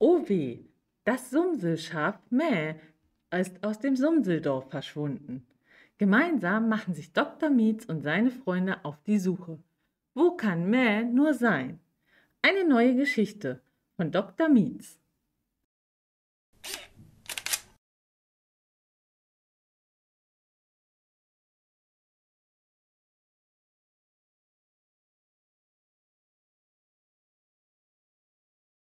Oh weh, das Sumselschaf Mäh ist aus dem Sumseldorf verschwunden. Gemeinsam machen sich Dr. Mietz und seine Freunde auf die Suche. Wo kann Mäh nur sein? Eine neue Geschichte von Dr. Mietz.